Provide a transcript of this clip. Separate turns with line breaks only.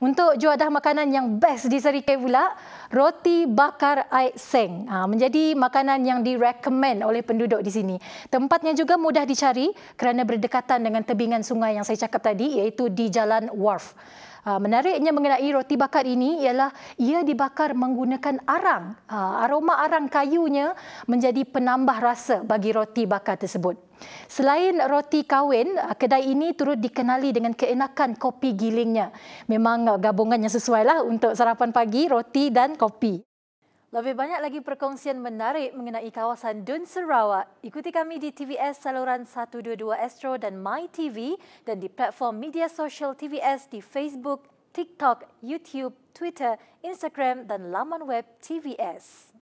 Untuk juadah makanan yang best di Seri K pula, roti bakar air seng. Ha, menjadi makanan yang direkomen oleh penduduk di sini. Tempatnya juga mudah dicari kerana berdekatan dengan tebingan sungai yang saya cakap tadi iaitu di Jalan Wharf. Ha, menariknya mengenai roti bakar ini ialah ia dibakar menggunakan arang. Ha, aroma arang kayunya menjadi penambah rasa bagi roti bakar tersebut. Selain roti kawin, ah, kedai ini turut dikenali dengan keenakan kopi gilingnya. Memang ah, gabungannya yang sesuai lah untuk sarapan pagi, roti dan kopi. Lebih banyak lagi perkongsian menarik mengenai kawasan Dun Sarawak. Ikuti kami di TVS saluran 122 Astro dan MyTV dan di platform media sosial TVS di Facebook, TikTok, YouTube, Twitter, Instagram dan laman web TVS.